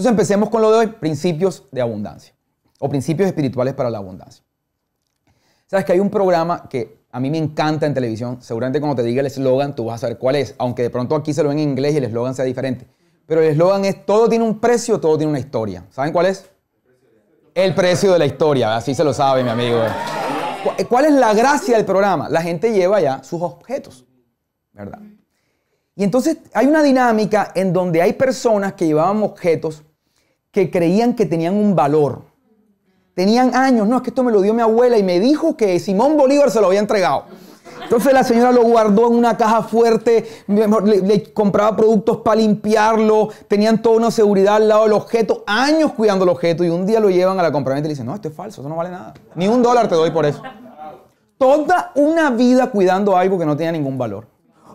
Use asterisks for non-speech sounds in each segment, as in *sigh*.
Entonces empecemos con lo de hoy, principios de abundancia o principios espirituales para la abundancia. Sabes que hay un programa que a mí me encanta en televisión. Seguramente cuando te diga el eslogan tú vas a saber cuál es, aunque de pronto aquí se lo ven en inglés y el eslogan sea diferente. Pero el eslogan es todo tiene un precio, todo tiene una historia. ¿Saben cuál es? El precio de la historia, así se lo sabe mi amigo. Eh, ¿Cuál es la gracia del programa? La gente lleva ya sus objetos, ¿verdad? Y entonces hay una dinámica en donde hay personas que llevaban objetos que creían que tenían un valor. Tenían años, no, es que esto me lo dio mi abuela y me dijo que Simón Bolívar se lo había entregado. Entonces la señora lo guardó en una caja fuerte, le, compraba productos para limpiarlo, tenían toda una seguridad al lado del objeto, años cuidando el objeto y un día lo llevan a la compraventa y le dicen, no, esto es falso, eso no vale nada. Ni un dólar te doy por eso. Toda una vida cuidando algo que no tenía ningún valor.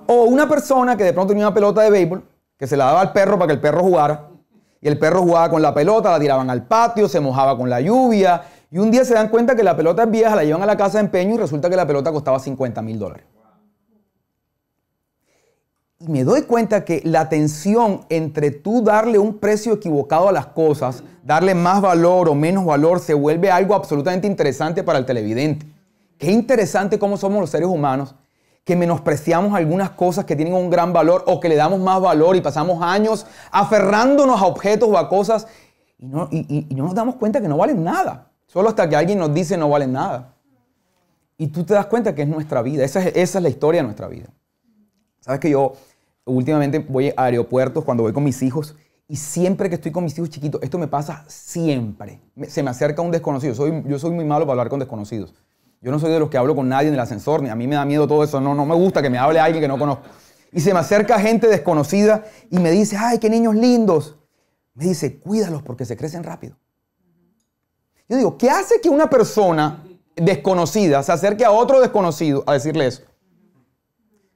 O una persona que de pronto tenía una pelota de béisbol, que se la daba al perro para que el perro jugara y el perro jugaba con la pelota, la tiraban al patio, se mojaba con la lluvia. Y un día se dan cuenta que la pelota es vieja, la llevan a la casa de empeño y resulta que la pelota costaba 50 mil dólares. Y me doy cuenta que la tensión entre tú darle un precio equivocado a las cosas, darle más valor o menos valor, se vuelve algo absolutamente interesante para el televidente. Qué interesante cómo somos los seres humanos que menospreciamos algunas cosas que tienen un gran valor o que le damos más valor y pasamos años aferrándonos a objetos o a cosas y no, nos damos cuenta que no valen nada. Solo hasta que alguien nos dice no valen nada. Y tú te das cuenta que es nuestra vida. Esa es, la historia de nuestra vida. Sabes que yo últimamente voy a aeropuertos cuando voy con mis hijos y siempre que estoy con mis hijos chiquitos, esto me pasa siempre. Se me acerca un desconocido. Soy, yo soy muy malo para hablar con desconocidos. Yo no soy de los que hablo con nadie en el ascensor, ni a mí me da miedo todo eso, no, no me gusta que me hable alguien que no conozco. Y se me acerca gente desconocida y me dice, ay, qué niños lindos. Me dice, cuídalos porque se crecen rápido. Yo digo, ¿qué hace que una persona desconocida se acerque a otro desconocido a decirle eso?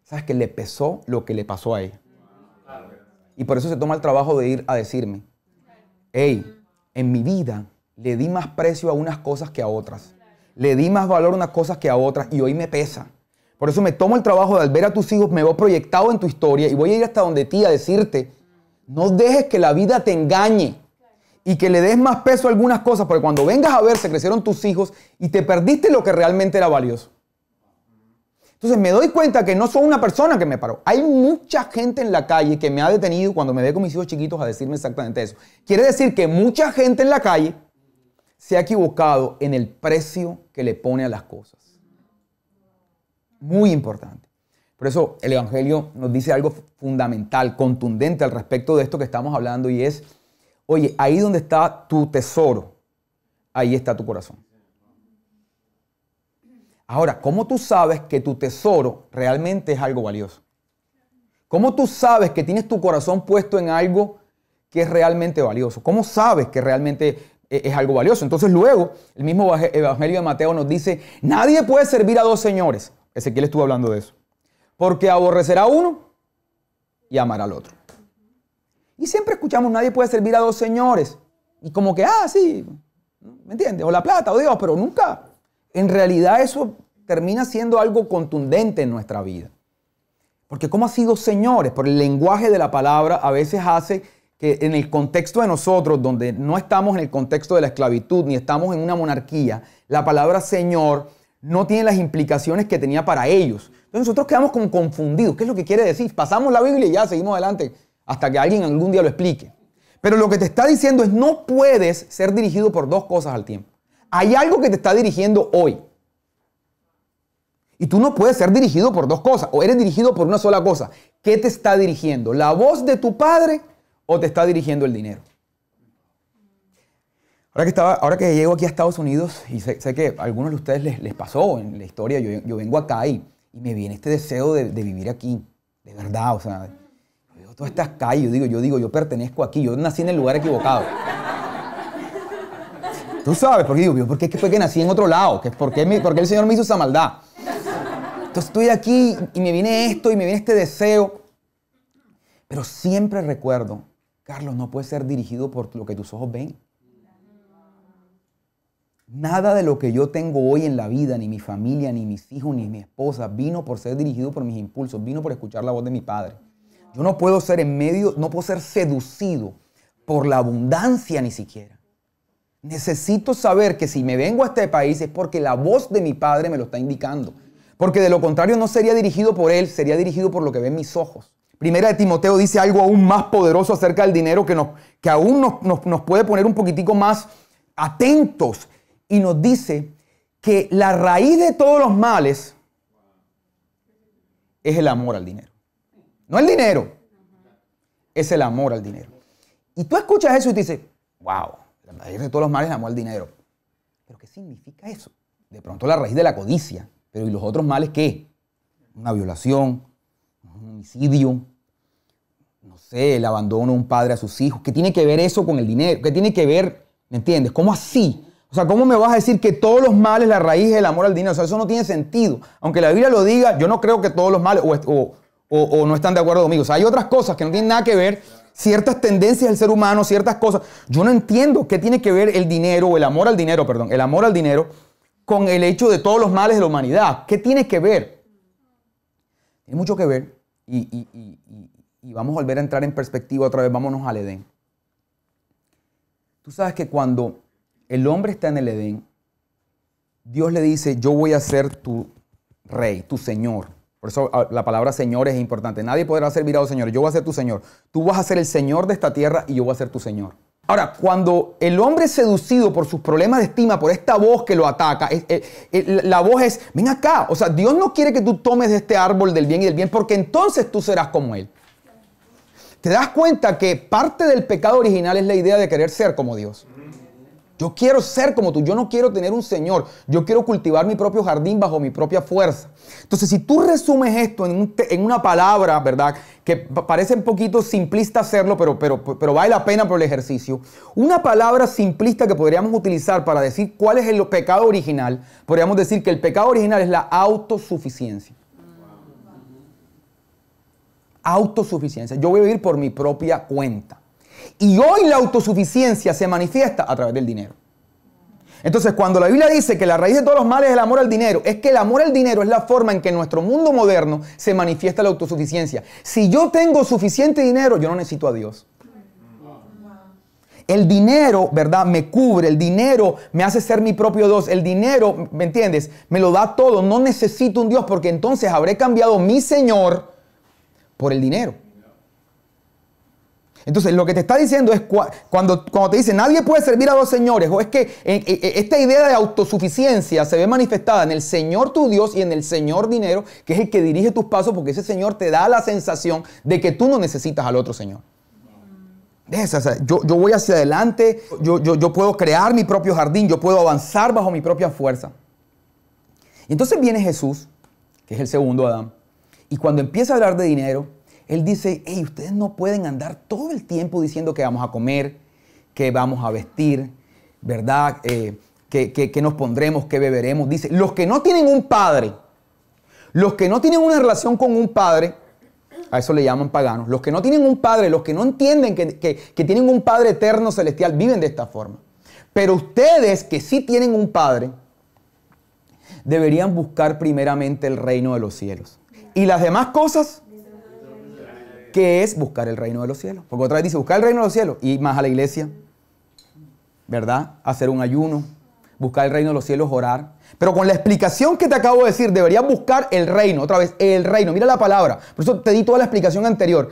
¿Sabes que le pesó lo que le pasó a ella? Y por eso se toma el trabajo de ir a decirme, hey, en mi vida le di más precio a unas cosas que a otras. Le di más valor a unas cosas que a otras y hoy me pesa. Por eso me tomo el trabajo de al ver a tus hijos, me veo proyectado en tu historia y voy a ir hasta donde ti a decirte, no dejes que la vida te engañe y que le des más peso a algunas cosas, porque cuando vengas a ver, se crecieron tus hijos y te perdiste lo que realmente era valioso. Entonces me doy cuenta que no soy una persona que me paró. Hay mucha gente en la calle que me ha detenido cuando me ve con mis hijos chiquitos a decirme exactamente eso. Quiere decir que mucha gente en la calle se ha equivocado en el precio que le pone a las cosas. Muy importante. Por eso el Evangelio nos dice algo fundamental, contundente al respecto de esto que estamos hablando y es, oye, ahí donde está tu tesoro, ahí está tu corazón. Ahora, ¿cómo tú sabes que tu tesoro realmente es algo valioso? ¿Cómo tú sabes que tienes tu corazón puesto en algo que es realmente valioso? ¿Cómo sabes que realmente e, es algo valioso. Entonces luego, el mismo Evangelio de Mateo nos dice, nadie puede servir a dos señores. Ezequiel estuvo hablando de eso. Porque aborrecerá a uno y amará al otro. Y siempre escuchamos, nadie puede servir a dos señores. Y como que, ah, sí, ¿me entiendes? O la plata, o Dios, pero nunca. En realidad eso termina siendo algo contundente en nuestra vida. Porque ¿cómo ha sido señores? Por el lenguaje de la palabra a veces hace que en el contexto de nosotros, donde no estamos en el contexto de la esclavitud, ni estamos en una monarquía, la palabra Señor no tiene las implicaciones que tenía para ellos. Entonces nosotros quedamos como confundidos. ¿Qué es lo que quiere decir? Pasamos la Biblia y ya seguimos adelante hasta que alguien algún día lo explique. Pero lo que te está diciendo es no puedes ser dirigido por dos cosas al tiempo. Hay algo que te está dirigiendo hoy. Y tú no puedes ser dirigido por dos cosas, o eres dirigido por una sola cosa. ¿Qué te está dirigiendo? ¿La voz de tu padre o te está dirigiendo el dinero. Ahora que, estaba, ahora que llego aquí a Estados Unidos, y sé, que a algunos de ustedes les, pasó en la historia, yo, vengo acá y, y, me viene este deseo de, vivir aquí, de verdad, o sea, yo veo todas yo digo, yo digo, yo pertenezco aquí, yo nací en el lugar equivocado. Tú sabes, porque digo, ¿por qué fue que nací en otro lado? ¿Por ¿Por qué el Señor me hizo esa maldad? Entonces estoy aquí y me viene esto y me viene este deseo. Pero siempre recuerdo Carlos, no puedes ser dirigido por lo que tus ojos ven. Nada de lo que yo tengo hoy en la vida, ni mi familia, ni mis hijos, ni mi esposa, vino por ser dirigido por mis impulsos, vino por escuchar la voz de mi padre. Yo no puedo ser en medio, no puedo ser seducido por la abundancia ni siquiera. Necesito saber que si me vengo a este país es porque la voz de mi padre me lo está indicando. Porque de lo contrario no sería dirigido por él, sería dirigido por lo que ven mis ojos. Primera de Timoteo dice algo aún más poderoso acerca del dinero que, nos, que aún nos, puede poner un poquitico más atentos y nos dice que la raíz de todos los males es el amor al dinero. No el dinero, es el amor al dinero. Y tú escuchas eso y te dices, wow, la raíz de todos los males es el amor al dinero. ¿Pero qué significa eso? De pronto la raíz de la codicia, pero ¿y los otros males qué? Una violación, homicidio, no sé, el abandono de un padre a sus hijos. ¿Qué tiene que ver eso con el dinero? ¿Qué tiene que ver? ¿Me entiendes? ¿Cómo así? O sea, ¿cómo me vas a decir que todos los males, la raíz es el amor al dinero? O sea, eso no tiene sentido. Aunque la Biblia lo diga, yo no creo que todos los males o, o no están de acuerdo conmigo. O sea, hay otras cosas que no tienen nada que ver, ciertas tendencias del ser humano, ciertas cosas. Yo no entiendo qué tiene que ver el dinero o el amor al dinero, perdón, el amor al dinero con el hecho de todos los males de la humanidad. ¿Qué tiene que ver? Tiene mucho que ver y, vamos a volver a entrar en perspectiva otra vez, vámonos al Edén. Tú sabes que cuando el hombre está en el Edén, Dios le dice, yo voy a ser tu rey, tu señor. Por eso ah, la palabra señor es importante. Nadie podrá ser mirado, señor, Yo voy a ser tu señor. Tú vas a ser el señor de esta tierra y yo voy a ser tu señor. Ahora, cuando el hombre es seducido por sus problemas de estima, por esta voz que lo ataca, eh, eh, la voz es, ven acá, o sea, Dios no quiere que tú tomes de este árbol del bien y del bien, porque entonces tú serás como Él. Te das cuenta que parte del pecado original es la idea de querer ser como Dios. Yo quiero ser como tú, yo no quiero tener un Señor, yo quiero cultivar mi propio jardín bajo mi propia fuerza. Entonces, si tú resumes esto en, una palabra, ¿verdad? Que parece un poquito simplista hacerlo, pero, pero, pero vale la pena por el ejercicio. Una palabra simplista que podríamos utilizar para decir cuál es el pecado original, podríamos decir que el pecado original es la autosuficiencia. Autosuficiencia, yo voy a vivir por mi propia cuenta. Y hoy la autosuficiencia se manifiesta a través del dinero. Entonces, cuando la Biblia dice que la raíz de todos los males es el amor al dinero, es que el amor al dinero es la forma en que en nuestro mundo moderno se manifiesta la autosuficiencia. Si yo tengo suficiente dinero, yo no necesito a Dios. El dinero, ¿verdad? Me cubre, el dinero me hace ser mi propio Dios, el dinero, ¿me entiendes? Me lo da todo, no necesito un Dios porque entonces habré cambiado mi Señor por el dinero. Entonces, lo que te está diciendo es cuando, cuando te dice nadie puede servir a dos señores, o es que eh, eh, eh, esta idea de autosuficiencia se ve manifestada en el Señor tu Dios y en el Señor dinero, que es el que dirige tus pasos, porque ese Señor te da la sensación de que tú no necesitas al otro Señor. yo, voy hacia adelante, yo, yo, yo puedo crear mi propio jardín, yo puedo avanzar bajo mi propia fuerza. entonces viene Jesús, que es el segundo Adán, y cuando empieza a hablar de dinero, él dice, hey, ustedes no pueden andar todo el tiempo diciendo que vamos a comer, que vamos a vestir, ¿verdad? Eh, que, nos pondremos, que beberemos. Dice, los que no tienen un padre, los que no tienen una relación con un padre, a eso le llaman paganos, los que no tienen un padre, los que no entienden que, que, tienen un padre eterno celestial, viven de esta forma. Pero ustedes que sí tienen un padre, deberían buscar primeramente el reino de los cielos. Y las demás cosas ¿Qué es buscar el reino de los cielos. Porque otra vez dice, buscar el reino de los cielos y más a la iglesia, ¿verdad? Hacer un ayuno, buscar el reino de los cielos, orar. Pero con la explicación que te acabo de decir, deberías buscar el reino, otra vez, el reino, mira la palabra. Por eso te di toda la explicación anterior.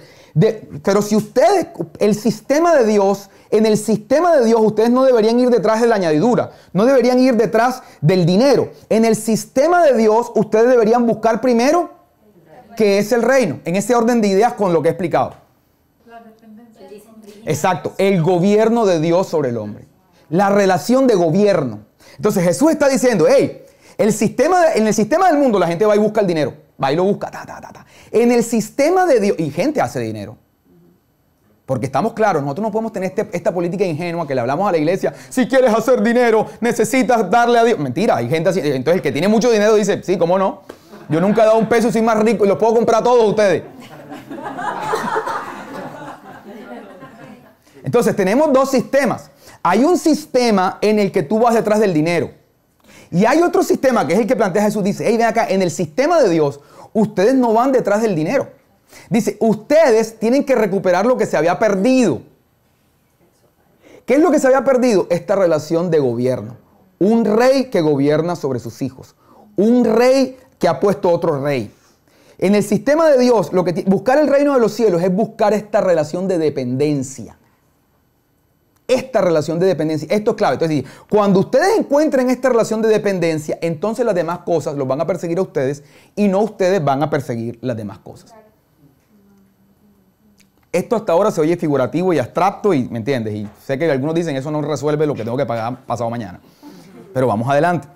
pero si ustedes, el sistema de Dios, en el sistema de Dios ustedes no deberían ir detrás de la añadidura, no deberían ir detrás del dinero. En el sistema de Dios ustedes deberían buscar primero que es el reino, en ese orden de ideas con lo que he explicado. Exacto, el gobierno de Dios sobre el hombre. La relación de gobierno. Entonces Jesús está diciendo, hey, el sistema en el sistema del mundo la gente va y busca el dinero, va y lo busca, ta, ta, ta, En el sistema de Dios, y gente hace dinero. Porque estamos claros, nosotros no podemos tener este, esta política ingenua que le hablamos a la iglesia. Si quieres hacer dinero, necesitas darle a Dios. Mentira, hay gente así. Entonces el que tiene mucho dinero dice, sí, ¿cómo no? Yo nunca he dado un peso sin más rico y los puedo comprar a todos ustedes. Entonces tenemos dos sistemas. Hay un sistema en el que tú vas detrás del dinero. Y hay otro sistema que es el que plantea Jesús. Dice, hey, ven acá, en el sistema de Dios, ustedes no van detrás del dinero. Dice, ustedes tienen que recuperar lo que se había perdido. ¿Qué es lo que se había perdido? Esta relación de gobierno. Un rey que gobierna sobre sus hijos. Un rey que ha puesto otro rey. En el sistema de Dios, lo que buscar el reino de los cielos es buscar esta relación de dependencia. Esta relación de dependencia, esto es clave. Entonces, cuando ustedes encuentren esta relación de dependencia, entonces las demás cosas los van a perseguir a ustedes y no ustedes van a perseguir las demás cosas. Esto hasta ahora se oye figurativo y abstracto y, ¿me entiendes? Y sé que algunos dicen eso no resuelve lo que tengo que pagar pasado mañana. Pero vamos adelante.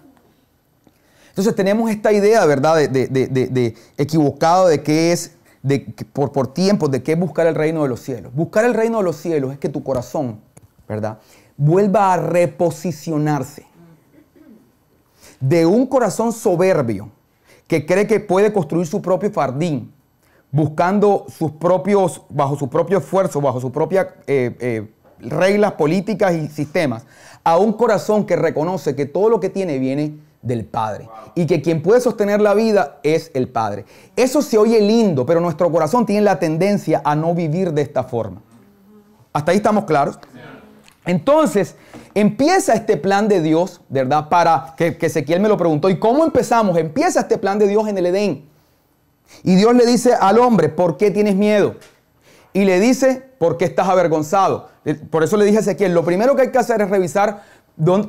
Entonces tenemos esta idea, ¿verdad?, de, de, de, equivocado de qué es, de, por, por tiempos, de qué es buscar el reino de los cielos. Buscar el reino de los cielos es que tu corazón, ¿verdad?, vuelva a reposicionarse de un corazón soberbio que cree que puede construir su propio jardín, buscando sus propios, bajo su propio esfuerzo, bajo sus propias eh, eh, reglas políticas y sistemas, a un corazón que reconoce que todo lo que tiene viene del Padre. Y que quien puede sostener la vida es el Padre. Eso se oye lindo, pero nuestro corazón tiene la tendencia a no vivir de esta forma. ¿Hasta ahí estamos claros? Entonces, empieza este plan de Dios, ¿verdad? Para que, Ezequiel me lo preguntó, ¿y cómo empezamos? Empieza este plan de Dios en el Edén. Y Dios le dice al hombre, ¿por qué tienes miedo? Y le dice, ¿por qué estás avergonzado? Por eso le dije a Ezequiel, lo primero que hay que hacer es revisar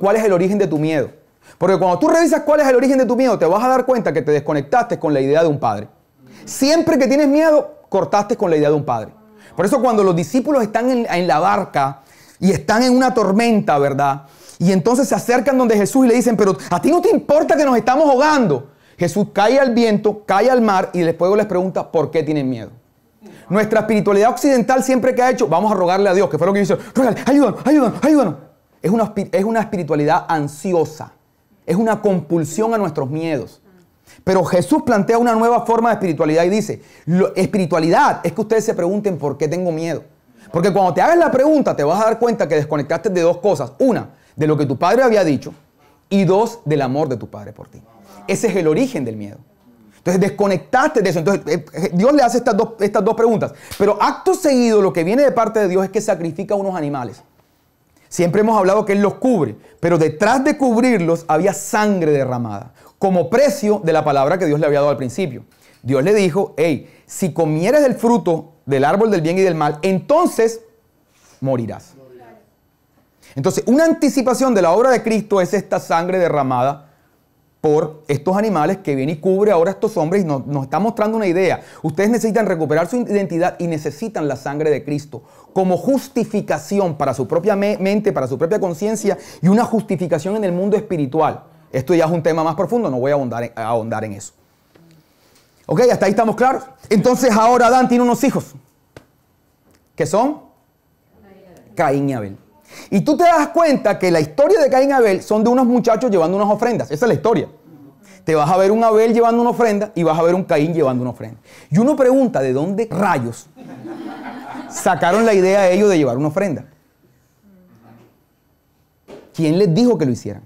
cuál es el origen de tu miedo. Porque cuando tú revisas cuál es el origen de tu miedo, te vas a dar cuenta que te desconectaste con la idea de un padre. Siempre que tienes miedo, cortaste con la idea de un padre. Por eso cuando los discípulos están en, la barca y están en una tormenta, ¿verdad? Y entonces se acercan donde Jesús y le dicen, pero a ti no te importa que nos estamos ahogando. Jesús cae al viento, cae al mar y después les pregunta, ¿por qué tienen miedo? Nuestra espiritualidad occidental siempre que ha hecho, vamos a rogarle a Dios, que fue lo que hizo, ayúdanos, ayúdanos, ayúdanos. es una espiritualidad ansiosa. Es una compulsión a nuestros miedos. Pero Jesús plantea una nueva forma de espiritualidad y dice, espiritualidad es que ustedes se pregunten por qué tengo miedo. Porque cuando te hagas la pregunta te vas a dar cuenta que desconectaste de dos cosas. Una, de lo que tu padre había dicho y dos, del amor de tu padre por ti. Ese es el origen del miedo. Entonces desconectaste de eso. Entonces eh, eh, Dios le hace estas dos, estas dos preguntas. Pero acto seguido lo que viene de parte de Dios es que sacrifica a unos animales. Siempre hemos hablado que Él los cubre, pero detrás de cubrirlos había sangre derramada, como precio de la palabra que Dios le había dado al principio. Dios le dijo, hey, si comieras el fruto del árbol del bien y del mal, entonces morirás. Entonces, una anticipación de la obra de Cristo es esta sangre derramada por estos animales que viene y cubre ahora estos hombres y nos, está mostrando una idea. Ustedes necesitan recuperar su identidad y necesitan la sangre de Cristo como justificación para su propia mente, para su propia conciencia y una justificación en el mundo espiritual. Esto ya es un tema más profundo, no voy a ahondar en, en eso. ¿Ok? ¿Hasta ahí estamos claros? Entonces ahora Adán tiene unos hijos que son Caín y Abel. Y tú te das cuenta que la historia de Caín y Abel son de unos muchachos llevando unas ofrendas. Esa es la historia. Te vas a ver un Abel llevando una ofrenda y vas a ver un Caín llevando una ofrenda. Y uno pregunta, ¿de dónde rayos sacaron la idea a ellos de llevar una ofrenda? ¿Quién les dijo que lo hicieran?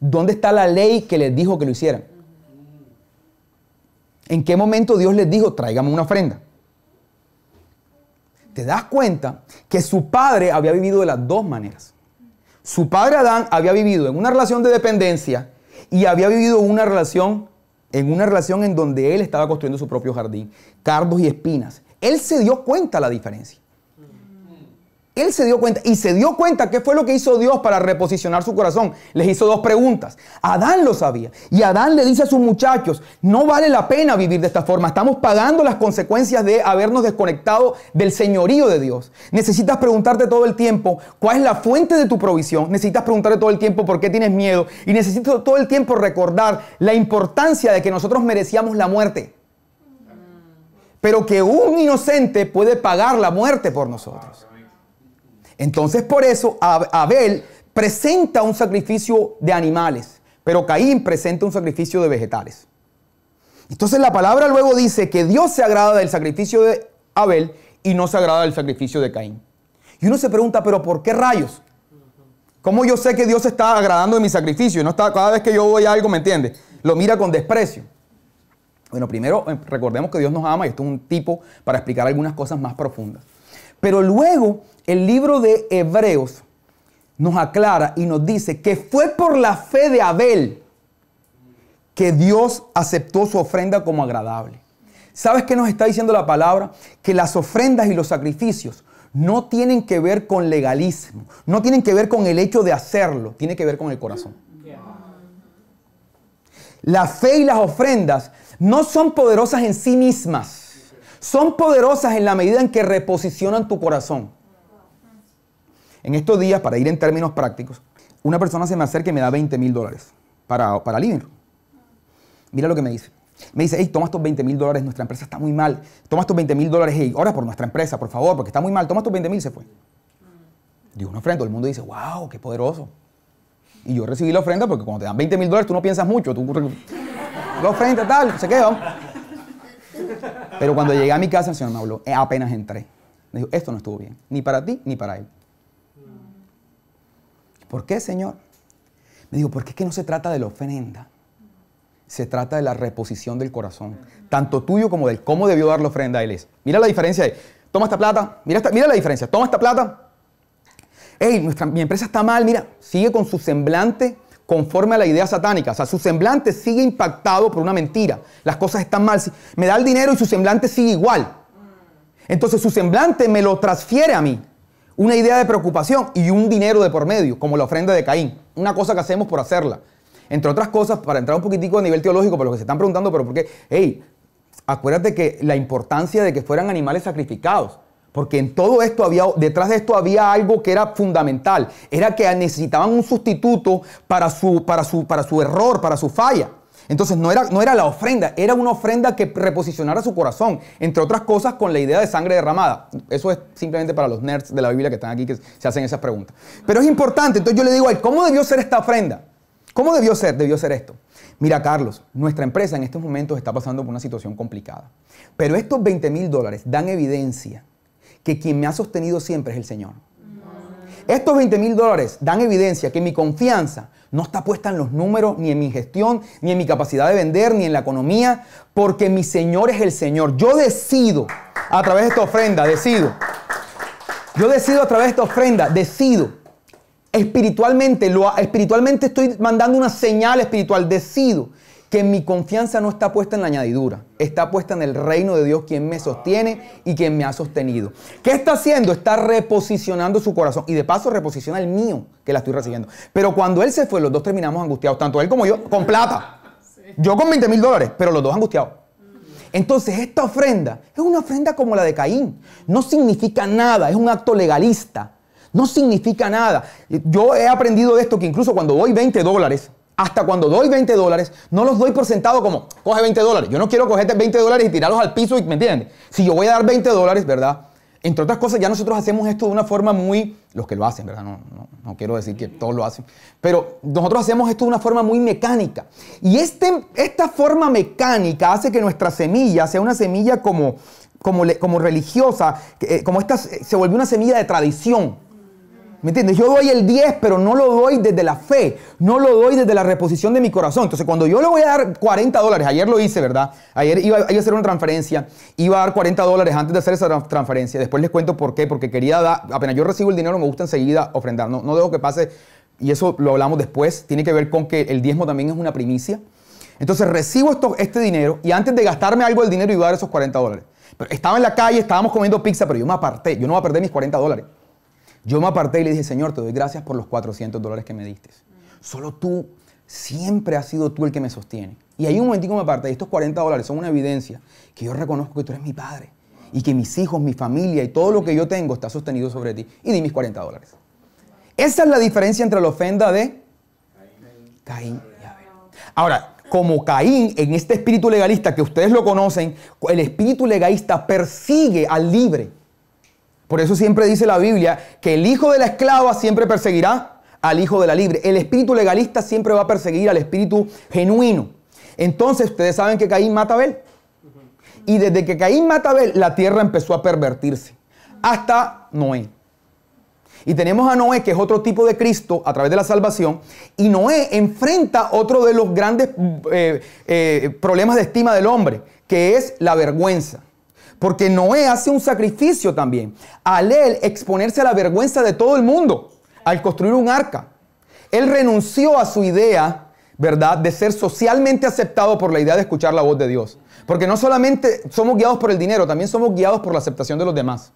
¿Dónde está la ley que les dijo que lo hicieran? ¿En qué momento Dios les dijo, tráigame una ofrenda? te das cuenta que su padre había vivido de las dos maneras. Su padre Adán había vivido en una relación de dependencia y había vivido una relación en una relación en donde él estaba construyendo su propio jardín, cardos y espinas. Él se dio cuenta de la diferencia. Él se dio cuenta y se dio cuenta qué fue lo que hizo Dios para reposicionar su corazón. Les hizo dos preguntas. Adán lo sabía y Adán le dice a sus muchachos, no vale la pena vivir de esta forma. Estamos pagando las consecuencias de habernos desconectado del señorío de Dios. Necesitas preguntarte todo el tiempo cuál es la fuente de tu provisión. Necesitas preguntarte todo el tiempo por qué tienes miedo. Y necesitas todo el tiempo recordar la importancia de que nosotros merecíamos la muerte. Pero que un inocente puede pagar la muerte por nosotros. Entonces por eso Abel presenta un sacrificio de animales, pero Caín presenta un sacrificio de vegetales. Entonces la palabra luego dice que Dios se agrada del sacrificio de Abel y no se agrada del sacrificio de Caín. Y uno se pregunta, pero ¿por qué rayos? ¿Cómo yo sé que Dios está agradando de mi sacrificio? No está, cada vez que yo voy a algo, ¿me entiendes? Lo mira con desprecio. Bueno, primero eh, recordemos que Dios nos ama y esto es un tipo para explicar algunas cosas más profundas. Pero luego el libro de Hebreos nos aclara y nos dice que fue por la fe de Abel que Dios aceptó su ofrenda como agradable. ¿Sabes qué nos está diciendo la palabra? Que las ofrendas y los sacrificios no tienen que ver con legalismo, no tienen que ver con el hecho de hacerlo, tiene que ver con el corazón. La fe y las ofrendas no son poderosas en sí mismas, son poderosas en la medida en que reposicionan tu corazón. En estos días, para ir en términos prácticos, una persona se me acerca y me da 20 mil dólares para, para Mira lo que me dice. Me dice, hey, toma estos 20 mil dólares, nuestra empresa está muy mal. Toma estos 20 mil dólares, hey, ora por nuestra empresa, por favor, porque está muy mal. Toma estos 20 mil, se fue. Mm. Digo, una ofrenda. Todo el mundo dice, wow, qué poderoso. Y yo recibí la ofrenda porque cuando te dan 20 mil dólares, tú no piensas mucho. Tú, la ofrenda, tal, se quedó. Pero cuando llegué a mi casa, el Señor me habló. Eh, apenas entré. Me dijo, esto no estuvo bien, ni para ti, ni para él. ¿Por qué, Señor? Me digo, porque qué que no se trata de la ofrenda, se trata de la reposición del corazón, tanto tuyo como del cómo debió dar la ofrenda a Él. Mira la diferencia ahí. Toma esta plata, mira, mira la diferencia, toma esta plata. Hey, nuestra, mi empresa está mal, mira, sigue con su semblante conforme a la idea satánica. O sea, su semblante sigue impactado por una mentira. Las cosas están mal. Me da el dinero y su semblante sigue igual. Entonces su semblante me lo transfiere a mí una idea de preocupación y un dinero de por medio, como la ofrenda de Caín, una cosa que hacemos por hacerla. Entre otras cosas, para entrar un poquitico a nivel teológico, para los que se están preguntando, pero ¿por qué? Hey, acuérdate que la importancia de que fueran animales sacrificados, porque en todo esto había, detrás de esto había algo que era fundamental, era que necesitaban un sustituto para su, para su, para su error, para su falla. Entonces no era, no era la ofrenda, era una ofrenda que reposicionara su corazón, entre otras cosas con la idea de sangre derramada. Eso es simplemente para los nerds de la Biblia que están aquí que se hacen esas preguntas. Pero es importante, entonces yo le digo al ¿cómo debió ser esta ofrenda? ¿Cómo debió ser? Debió ser esto. Mira, Carlos, nuestra empresa en estos momentos está pasando por una situación complicada. Pero estos 20 mil dólares dan evidencia que quien me ha sostenido siempre es el Señor. Estos 20 mil dólares dan evidencia que mi confianza no está puesta en los números, ni en mi gestión, ni en mi capacidad de vender, ni en la economía, porque mi Señor es el Señor. Yo decido, a través de esta ofrenda, decido. Yo decido a través de esta ofrenda, decido. Espiritualmente, lo, espiritualmente estoy mandando una señal espiritual, decido que mi confianza no está puesta en la añadidura, está puesta en el reino de Dios, quien me sostiene y quien me ha sostenido. ¿Qué está haciendo? Está reposicionando su corazón y de paso reposiciona el mío que la estoy recibiendo. Pero cuando él se fue, los dos terminamos angustiados, tanto él como yo, con plata. Yo con 20 mil dólares, pero los dos angustiados. Entonces esta ofrenda es una ofrenda como la de Caín. No significa nada, es un acto legalista. No significa nada. Yo he aprendido esto que incluso cuando doy 20 dólares, hasta cuando doy 20 dólares, no los doy por sentado como, coge 20 dólares. Yo no quiero cogerte 20 dólares y tirarlos al piso, y, ¿me entiendes? Si yo voy a dar 20 dólares, ¿verdad? Entre otras cosas, ya nosotros hacemos esto de una forma muy, los que lo hacen, ¿verdad? No, quiero decir que todos lo hacen, pero nosotros hacemos esto de una forma muy mecánica. Y este, esta forma mecánica hace que nuestra semilla sea una semilla como, como, como religiosa, eh, como esta se vuelve una semilla de tradición. ¿Me entiendes? Yo doy el 10, pero no lo doy desde la fe, no lo doy desde la reposición de mi corazón. Entonces, cuando yo le voy a dar 40 dólares, ayer lo hice, ¿verdad? Ayer iba, a hacer una transferencia, iba a dar 40 dólares antes de hacer esa transferencia. Después les cuento por qué, porque quería dar, apenas yo recibo el dinero, me gusta enseguida ofrendar. No, dejo que pase, y eso lo hablamos después, tiene que ver con que el diezmo también es una primicia. Entonces, recibo este dinero y antes de gastarme algo del dinero, iba a dar esos 40 dólares. Pero estaba en la calle, estábamos comiendo pizza, pero yo me aparté, yo no voy a perder mis 40 dólares. Yo me aparté y le dije, Señor, te doy gracias por los 400 dólares que me diste. Solo tú, siempre has sido tú el que me sostiene. Y ahí un momentico me aparté y estos 40 dólares son una evidencia que yo reconozco que tú eres mi padre y que mis hijos, mi familia y todo lo que yo tengo está sostenido sobre ti. Y di mis 40 dólares. Esa es la diferencia entre la ofenda de Caín y Ahora, como Caín, en este espíritu legalista que ustedes lo conocen, el espíritu legalista persigue al libre por eso siempre dice la Biblia que el hijo de la esclava siempre perseguirá al hijo de la libre. El espíritu legalista siempre va a perseguir al espíritu genuino. Entonces, ustedes saben que Caín mata a Abel. Y desde que Caín mata a Abel, la tierra empezó a pervertirse. Hasta Noé. Y tenemos a Noé, que es otro tipo de Cristo a través de la salvación. Y Noé enfrenta otro de los grandes eh, eh, problemas de estima del hombre, que es la vergüenza. Porque Noé hace un sacrificio también. Al él exponerse a la vergüenza de todo el mundo, al construir un arca. Él renunció a su idea, ¿verdad?, de ser socialmente aceptado por la idea de escuchar la voz de Dios. Porque no solamente somos guiados por el dinero, también somos guiados por la aceptación de los demás.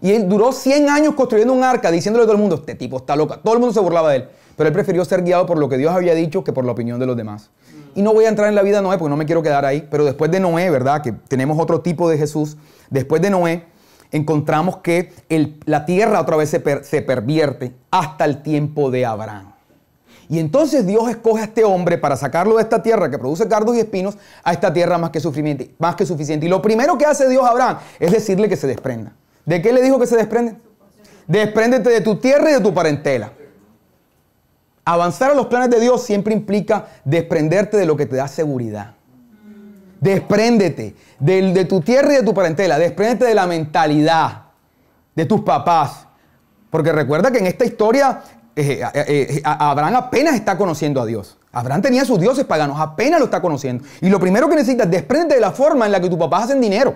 Y él duró 100 años construyendo un arca, diciéndole a todo el mundo, este tipo está loca. Todo el mundo se burlaba de él. Pero él prefirió ser guiado por lo que Dios había dicho que por la opinión de los demás. Y no voy a entrar en la vida de Noé porque no me quiero quedar ahí, pero después de Noé, ¿verdad? Que tenemos otro tipo de Jesús. Después de Noé, encontramos que la tierra otra vez se, pervierte hasta el tiempo de Abraham. Y entonces Dios escoge a este hombre para sacarlo de esta tierra que produce cardos y espinos a esta tierra más que, suficiente, más que suficiente. Y lo primero que hace Dios a Abraham es decirle que se desprenda. ¿De qué le dijo que se desprende? Despréndete de tu tierra y de tu parentela. Avanzar a los planes de Dios siempre implica desprenderte de lo que te da seguridad. Despréndete de, de, tu tierra y de tu parentela. Despréndete de la mentalidad de tus papás. Porque recuerda que en esta historia eh, eh, eh, Abraham apenas está conociendo a Dios. Abraham tenía sus dioses paganos, apenas lo está conociendo. Y lo primero que necesitas, despréndete de la forma en la que tus papás hacen dinero.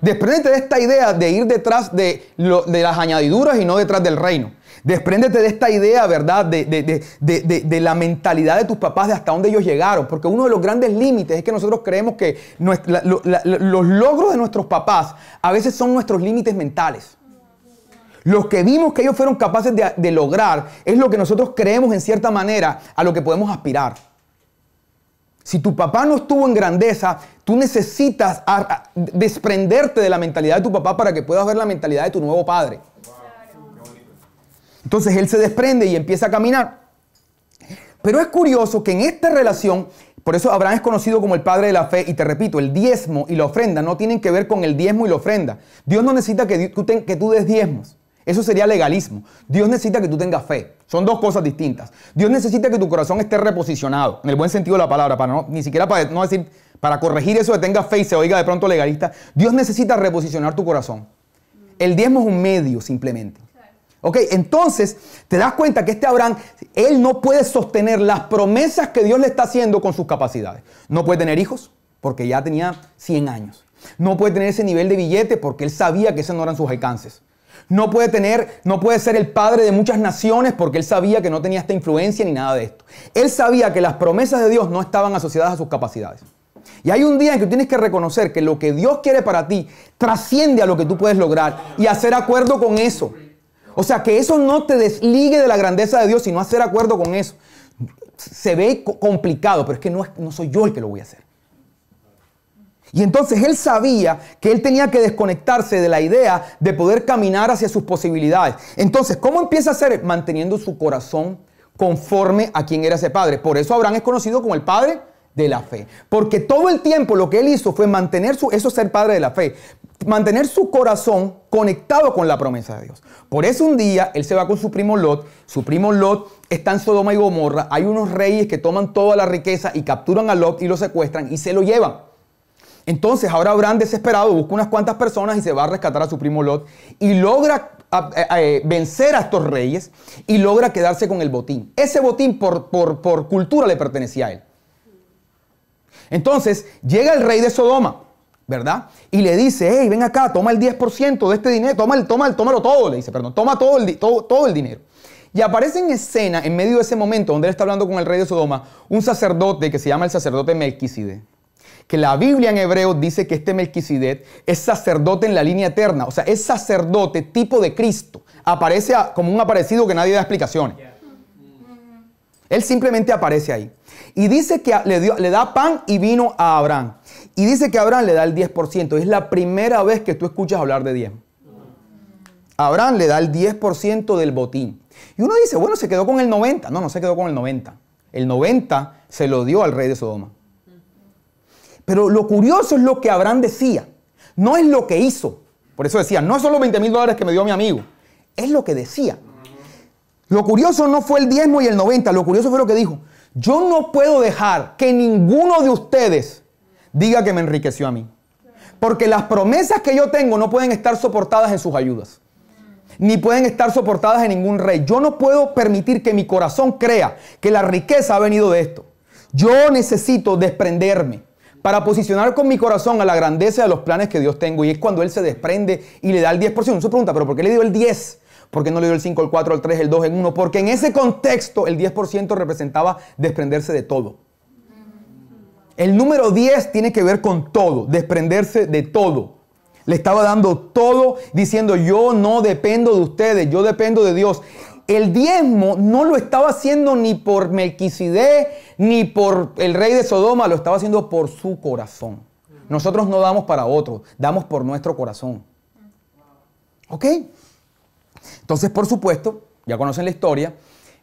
Despréndete de esta idea de ir detrás de las añadiduras y no detrás del reino. Despréndete de esta idea, ¿verdad? De, la mentalidad de tus papás, de hasta dónde ellos llegaron. Porque uno de los grandes límites es que nosotros creemos que los logros de nuestros papás a veces son nuestros límites mentales. Lo que vimos que ellos fueron capaces de lograr es lo que nosotros creemos en cierta manera a lo que podemos aspirar. Si tu papá no estuvo en grandeza, tú necesitas desprenderte de la mentalidad de tu papá para que puedas ver la mentalidad de tu nuevo padre. Entonces él se desprende y empieza a caminar. Pero es curioso que en esta relación, por eso Abraham es conocido como el padre de la fe, y te repito, el diezmo y la ofrenda no tienen que ver con el diezmo y la ofrenda. Dios no necesita que tú, que tú des diezmos. Eso sería legalismo. Dios necesita que tú tengas fe. Son dos cosas distintas. Dios necesita que tu corazón esté reposicionado, en el buen sentido de la palabra, para no, ni siquiera para no decir, para corregir eso de tenga fe y se oiga de pronto legalista. Dios necesita reposicionar tu corazón. El diezmo es un medio simplemente. Ok, entonces te das cuenta que este Abraham, él no puede sostener las promesas que Dios le está haciendo con sus capacidades. No puede tener hijos porque ya tenía 100 años. No puede tener ese nivel de billete porque él sabía que esos no eran sus alcances. No puede tener, no puede ser el padre de muchas naciones porque él sabía que no tenía esta influencia ni nada de esto. Él sabía que las promesas de Dios no estaban asociadas a sus capacidades. Y hay un día en que tienes que reconocer que lo que Dios quiere para ti trasciende a lo que tú puedes lograr y hacer acuerdo con eso. O sea, que eso no te desligue de la grandeza de Dios, sino hacer acuerdo con eso. Se ve complicado, pero es que no, no soy yo el que lo voy a hacer. Y entonces él sabía que él tenía que desconectarse de la idea de poder caminar hacia sus posibilidades. Entonces, ¿cómo empieza a hacer? Manteniendo su corazón conforme a quien era ese padre. Por eso Abraham es conocido como el padre de la fe. Porque todo el tiempo lo que él hizo fue mantener su, eso ser padre de la fe, mantener su corazón conectado con la promesa de Dios. Por eso un día él se va con su primo Lot, su primo Lot está en Sodoma y Gomorra, hay unos reyes que toman toda la riqueza y capturan a Lot y lo secuestran y se lo llevan. Entonces ahora Abraham desesperado busca unas cuantas personas y se va a rescatar a su primo Lot y logra eh, vencer a estos reyes y logra quedarse con el botín. Ese botín por, por cultura le pertenecía a él. Entonces llega el rey de Sodoma ¿verdad? Y le dice, hey, ven acá, toma el 10% de este dinero, toma el, toma el, tómalo todo, le dice, perdón, toma todo el, todo, el dinero. Y aparece en escena, en medio de ese momento donde él está hablando con el rey de Sodoma, un sacerdote que se llama el sacerdote Melquisede. Que la Biblia en hebreo dice que este Melquisedec es sacerdote en la línea eterna, o sea, es sacerdote tipo de Cristo. Aparece como un aparecido que nadie da explicaciones. Él simplemente aparece ahí. Y dice que le, dio, le da pan y vino a Abraham. Y dice que Abraham le da el 10%. Es la primera vez que tú escuchas hablar de diezmo. Abraham le da el 10% del botín. Y uno dice, bueno, se quedó con el 90. No, no se quedó con el 90. El 90 se lo dio al rey de Sodoma. Pero lo curioso es lo que Abraham decía. No es lo que hizo. Por eso decía, no son los 20 mil dólares que me dio mi amigo. Es lo que decía. Lo curioso no fue el diezmo y el 90. Lo curioso fue lo que dijo. Yo no puedo dejar que ninguno de ustedes diga que me enriqueció a mí. Porque las promesas que yo tengo no pueden estar soportadas en sus ayudas. Ni pueden estar soportadas en ningún rey. Yo no puedo permitir que mi corazón crea que la riqueza ha venido de esto. Yo necesito desprenderme para posicionar con mi corazón a la grandeza de los planes que Dios tengo. Y es cuando Él se desprende y le da el 10%. Uno pregunta, ¿pero por qué le dio el 10? ¿Por qué no le dio el 5, el 4, el 3, el 2, el 1? Porque en ese contexto el 10% representaba desprenderse de todo. El número 10 tiene que ver con todo, desprenderse de todo. Le estaba dando todo diciendo, yo no dependo de ustedes, yo dependo de Dios. El diezmo no lo estaba haciendo ni por Melquisede, ni por el rey de Sodoma, lo estaba haciendo por su corazón. Nosotros no damos para otros, damos por nuestro corazón. ¿Ok? Entonces, por supuesto, ya conocen la historia,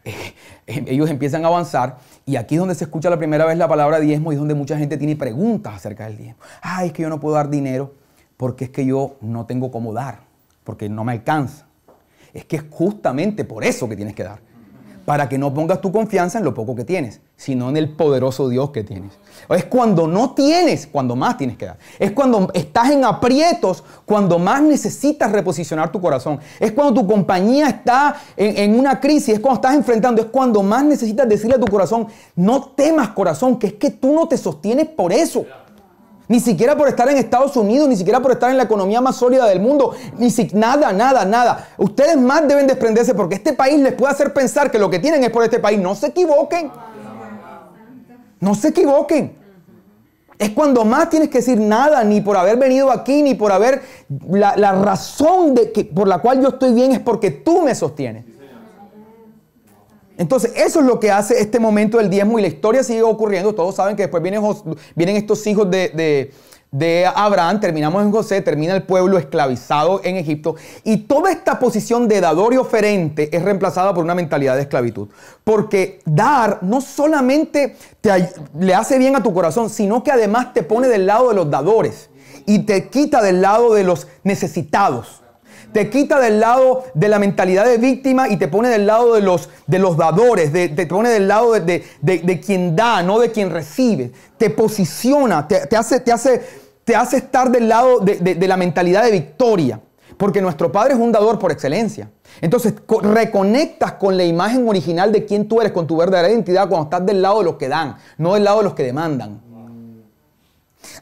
*laughs* ellos empiezan a avanzar y aquí es donde se escucha la primera vez la palabra diezmo y es donde mucha gente tiene preguntas acerca del diezmo. Ay, es que yo no puedo dar dinero porque es que yo no tengo cómo dar, porque no me alcanza. Es que es justamente por eso que tienes que dar, para que no pongas tu confianza en lo poco que tienes sino en el poderoso Dios que tienes. Es cuando no tienes, cuando más tienes que dar. Es cuando estás en aprietos, cuando más necesitas reposicionar tu corazón. Es cuando tu compañía está en, una crisis, es cuando estás enfrentando, es cuando más necesitas decirle a tu corazón, no temas corazón, que es que tú no te sostienes por eso. Ni siquiera por estar en Estados Unidos, ni siquiera por estar en la economía más sólida del mundo, ni siquiera nada, nada, nada. Ustedes más deben desprenderse porque este país les puede hacer pensar que lo que tienen es por este país. No se equivoquen. No se equivoquen. Es cuando más tienes que decir nada, ni por haber venido aquí, ni por haber... La, razón de que, por la cual yo estoy bien es porque tú me sostienes. Entonces, eso es lo que hace este momento del diezmo y la historia sigue ocurriendo. Todos saben que después vienen, vienen estos hijos de, de Abraham, terminamos en José, termina el pueblo esclavizado en Egipto y toda esta posición de dador y oferente es reemplazada por una mentalidad de esclavitud. Porque dar no solamente le hace bien a tu corazón, sino que además te pone del lado de los dadores y te quita del lado de los necesitados te quita del lado de la mentalidad de víctima y te pone del lado de los, de los dadores, te pone del lado de, quien da, no de quien recibe. Te posiciona, te, hace, te, hace, te hace estar del lado de la mentalidad de victoria. Porque nuestro Padre es un dador por excelencia. Entonces, reconectas con la imagen original de quién tú eres, con tu verdadera identidad, cuando estás del lado de los que dan, no del lado de los que demandan.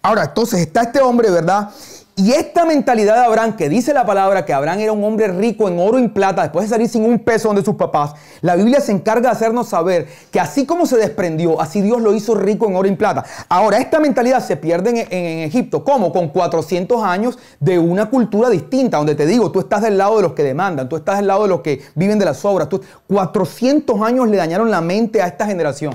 Ahora, entonces está este hombre, ¿verdad? Y esta mentalidad de Abraham, que dice la palabra que Abraham era un hombre rico en oro y plata, después de salir sin un peso donde sus papás, la Biblia se encarga de hacernos saber que así como se desprendió, así Dios lo hizo rico en oro y plata. Ahora, esta mentalidad se pierde en, Egipto, ¿cómo? Con 400 años de una cultura distinta, donde te digo, tú estás del lado de los que demandan, tú estás del lado de los que viven de las obras, tú, 400 años le dañaron la mente a esta generación.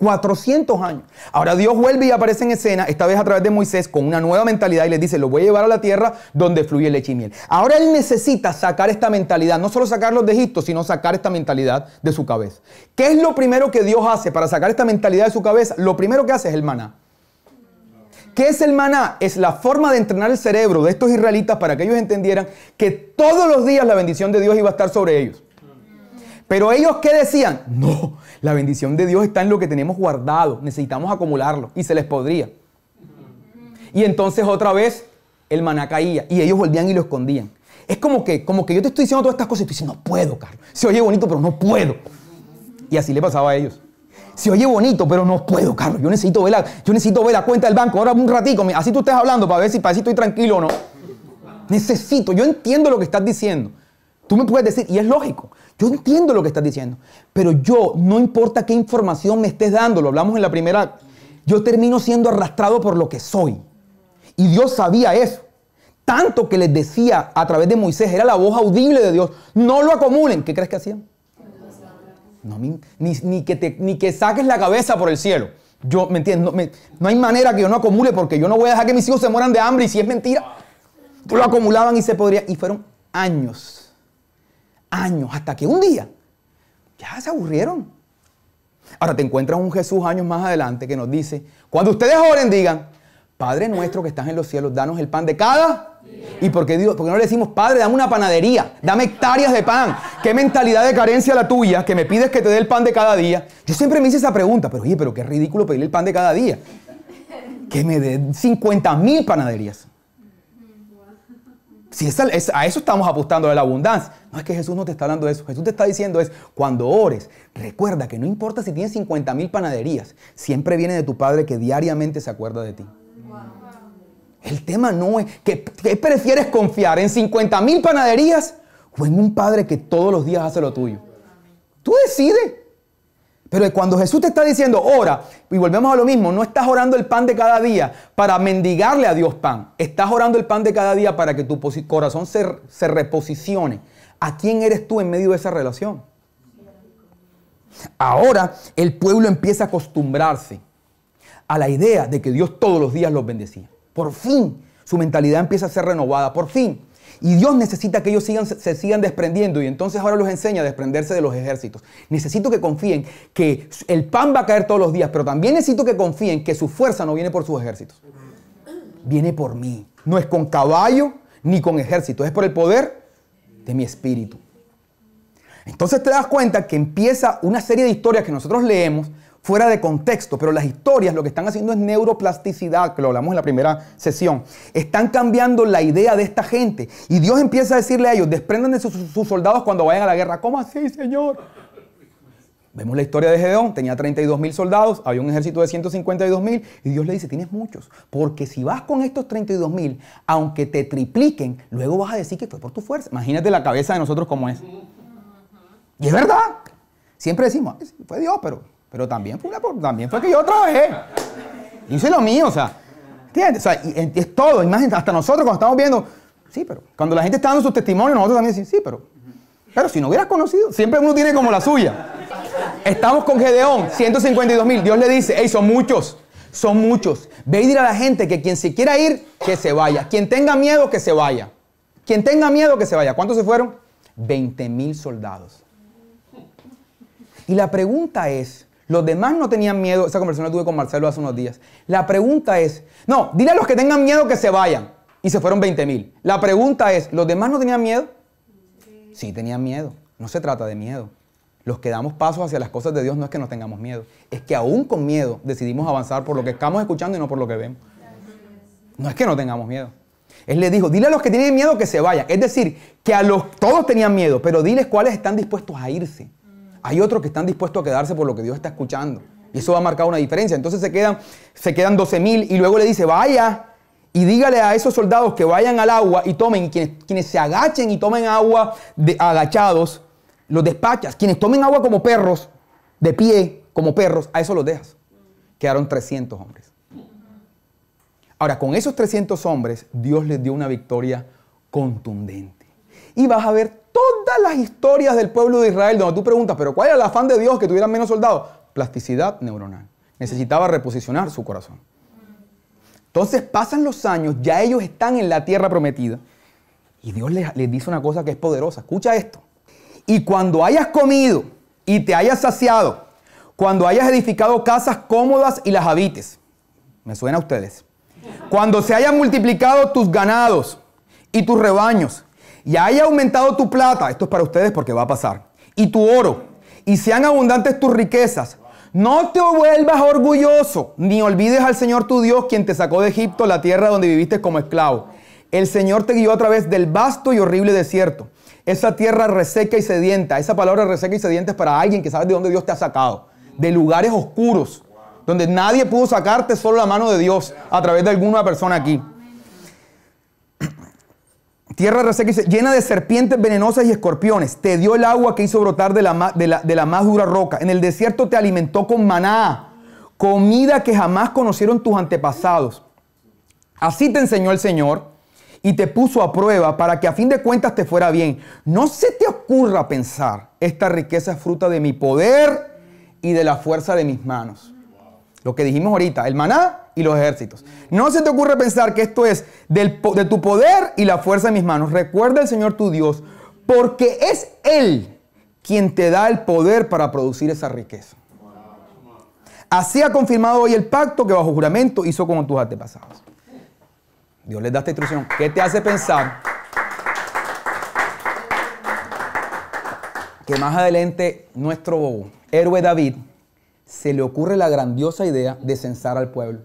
400 años. Ahora Dios vuelve y aparece en escena, esta vez a través de Moisés, con una nueva mentalidad y les dice, lo voy a llevar a la tierra donde fluye leche y miel. Ahora él necesita sacar esta mentalidad, no solo sacarlos de Egipto, sino sacar esta mentalidad de su cabeza. ¿Qué es lo primero que Dios hace para sacar esta mentalidad de su cabeza? Lo primero que hace es el maná. ¿Qué es el maná? Es la forma de entrenar el cerebro de estos israelitas para que ellos entendieran que todos los días la bendición de Dios iba a estar sobre ellos. Pero ellos qué decían? No, la bendición de Dios está en lo que tenemos guardado, necesitamos acumularlo y se les podría. Y entonces otra vez el maná caía y ellos volvían y lo escondían. Es como que, como que yo te estoy diciendo todas estas cosas y tú dices, no puedo, Carlos. Se oye bonito, pero no puedo. Y así le pasaba a ellos. Se oye bonito, pero no puedo, Carlos. Yo necesito ver la, yo necesito ver la cuenta del banco. Ahora un ratito, así tú estás hablando para ver si, para ver si estoy tranquilo o no. Necesito, yo entiendo lo que estás diciendo, Tú me puedes decir, y es lógico, yo entiendo lo que estás diciendo, pero yo, no importa qué información me estés dando, lo hablamos en la primera, yo termino siendo arrastrado por lo que soy. Y Dios sabía eso. Tanto que les decía a través de Moisés, era la voz audible de Dios, no lo acumulen. ¿Qué crees que hacían? ni, que ni que saques la cabeza por el cielo. Yo, ¿me entiendes? No, hay manera que yo no acumule porque yo no voy a dejar que mis hijos se mueran de hambre y si es mentira, lo acumulaban y se podría. Y fueron años años, hasta que un día ya se aburrieron. Ahora te encuentras un Jesús años más adelante que nos dice, cuando ustedes oren digan, Padre nuestro que estás en los cielos, danos el pan de cada. ¿Y por qué, Dios, porque no le decimos, Padre, dame una panadería, dame hectáreas de pan? ¿Qué mentalidad de carencia la tuya que me pides que te dé el pan de cada día? Yo siempre me hice esa pregunta, pero oye, pero qué ridículo pedirle el pan de cada día. Que me dé 50 mil panaderías. Si es a, eso estamos apostando de la abundancia. No es que Jesús no te está hablando de eso. Jesús te está diciendo es, cuando ores, recuerda que no importa si tienes 50 mil panaderías, siempre viene de tu Padre que diariamente se acuerda de ti. El tema no es que, prefieres confiar en 50 mil panaderías o en un Padre que todos los días hace lo tuyo. Tú decides. Pero cuando Jesús te está diciendo, ora, y volvemos a lo mismo, no estás orando el pan de cada día para mendigarle a Dios pan, estás orando el pan de cada día para que tu corazón se, se reposicione. ¿A quién eres tú en medio de esa relación? Ahora el pueblo empieza a acostumbrarse a la idea de que Dios todos los días los bendecía. Por fin su mentalidad empieza a ser renovada. Por fin y Dios necesita que ellos sigan, se sigan desprendiendo. Y entonces ahora los enseña a desprenderse de los ejércitos. Necesito que confíen que el pan va a caer todos los días, pero también necesito que confíen que su fuerza no viene por sus ejércitos. Viene por mí. No es con caballo ni con ejército. Es por el poder de mi espíritu. Entonces te das cuenta que empieza una serie de historias que nosotros leemos fuera de contexto, pero las historias lo que están haciendo es neuroplasticidad, que lo hablamos en la primera sesión. Están cambiando la idea de esta gente. Y Dios empieza a decirle a ellos, desprendan de sus, soldados cuando vayan a la guerra. ¿Cómo así, Señor? Vemos la historia de Gedeón, tenía 32 mil soldados, había un ejército de 152 mil y Dios le dice, tienes muchos, porque si vas con estos 32 mil, aunque te tripliquen, luego vas a decir que fue por tu fuerza. Imagínate la cabeza de nosotros como es. Y es verdad. Siempre decimos, fue Dios, pero pero también fue, también fue que yo trabajé. Hice lo mío, o sea. ¿Entiendes? O sea, es todo. Imagínate, hasta nosotros cuando estamos viendo. Sí, pero. Cuando la gente está dando sus testimonios, nosotros también decimos, sí, pero. Pero si no hubieras conocido, siempre uno tiene como la suya. Estamos con Gedeón, 152 mil. Dios le dice, hey, son muchos. Son muchos. Ve y dile a la gente que quien se quiera ir, que se vaya. Quien tenga miedo, que se vaya. Quien tenga miedo, que se vaya. ¿Cuántos se fueron? 20 mil soldados. Y la pregunta es, los demás no tenían miedo. Esa conversación la tuve con Marcelo hace unos días. La pregunta es, no, dile a los que tengan miedo que se vayan. Y se fueron 20 mil. La pregunta es, ¿los demás no tenían miedo? Sí. tenían miedo. No se trata de miedo. Los que damos pasos hacia las cosas de Dios no es que no tengamos miedo. Es que aún con miedo decidimos avanzar por lo que estamos escuchando y no por lo que vemos. No es que no tengamos miedo. Él le dijo, dile a los que tienen miedo que se vayan. Es decir, que a los todos tenían miedo, pero diles cuáles están dispuestos a irse. Hay otros que están dispuestos a quedarse por lo que Dios está escuchando. Y eso va a marcar una diferencia. Entonces se quedan, se quedan 12 mil y luego le dice, vaya y dígale a esos soldados que vayan al agua y tomen, quienes, quienes se agachen y tomen agua de, agachados, los despachas. Quienes tomen agua como perros, de pie, como perros, a eso los dejas. Quedaron 300 hombres. Ahora, con esos 300 hombres, Dios les dio una victoria contundente. Y vas a ver todas las historias del pueblo de Israel, donde tú preguntas, pero ¿cuál era el afán de Dios que tuvieran menos soldados? Plasticidad neuronal. Necesitaba reposicionar su corazón. Entonces pasan los años, ya ellos están en la tierra prometida. Y Dios les, dice una cosa que es poderosa. Escucha esto. Y cuando hayas comido y te hayas saciado, cuando hayas edificado casas cómodas y las habites, me suena a ustedes. Cuando se hayan multiplicado tus ganados y tus rebaños, y haya aumentado tu plata, esto es para ustedes porque va a pasar, y tu oro, y sean abundantes tus riquezas. No te vuelvas orgulloso, ni olvides al Señor tu Dios, quien te sacó de Egipto, la tierra donde viviste como esclavo. El Señor te guió a través del vasto y horrible desierto. Esa tierra reseca y sedienta. Esa palabra reseca y sedienta es para alguien que sabe de dónde Dios te ha sacado. De lugares oscuros, donde nadie pudo sacarte, solo la mano de Dios, a través de alguna persona aquí. Tierra reseca llena de serpientes venenosas y escorpiones. Te dio el agua que hizo brotar de la, de, la, de la, más dura roca. En el desierto te alimentó con maná, comida que jamás conocieron tus antepasados. Así te enseñó el Señor y te puso a prueba para que a fin de cuentas te fuera bien. No se te ocurra pensar, esta riqueza es fruta de mi poder y de la fuerza de mis manos. Lo que dijimos ahorita, el maná y los ejércitos. No se te ocurre pensar que esto es del, de tu poder y la fuerza de mis manos. Recuerda al Señor tu Dios, porque es Él quien te da el poder para producir esa riqueza. Así ha confirmado hoy el pacto que bajo juramento hizo con tus antepasados. Dios les da esta instrucción. ¿Qué te hace pensar que más adelante nuestro héroe David se le ocurre la grandiosa idea de censar al pueblo.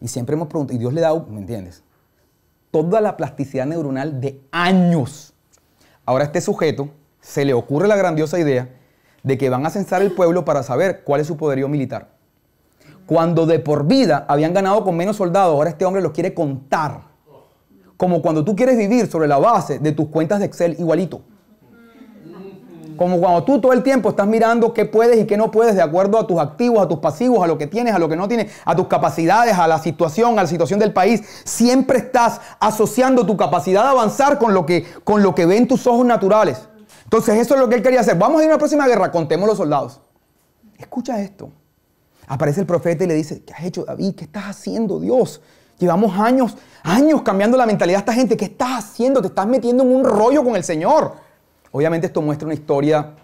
Y siempre hemos preguntado, y Dios le da, ¿me entiendes? Toda la plasticidad neuronal de años. Ahora a este sujeto se le ocurre la grandiosa idea de que van a censar el pueblo para saber cuál es su poderío militar. Cuando de por vida habían ganado con menos soldados, ahora este hombre los quiere contar. Como cuando tú quieres vivir sobre la base de tus cuentas de Excel igualito. Como cuando tú todo el tiempo estás mirando qué puedes y qué no puedes de acuerdo a tus activos, a tus pasivos, a lo que tienes, a lo que no tienes, a tus capacidades, a la situación, a la situación del país. Siempre estás asociando tu capacidad de avanzar con lo que, con lo que ven tus ojos naturales. Entonces eso es lo que él quería hacer. Vamos a ir a una próxima guerra, contemos los soldados. Escucha esto. Aparece el profeta y le dice, ¿qué has hecho David? ¿Qué estás haciendo Dios? Llevamos años, años cambiando la mentalidad de esta gente. ¿Qué estás haciendo? Te estás metiendo en un rollo con el Señor. Obviamente esto muestra una historia,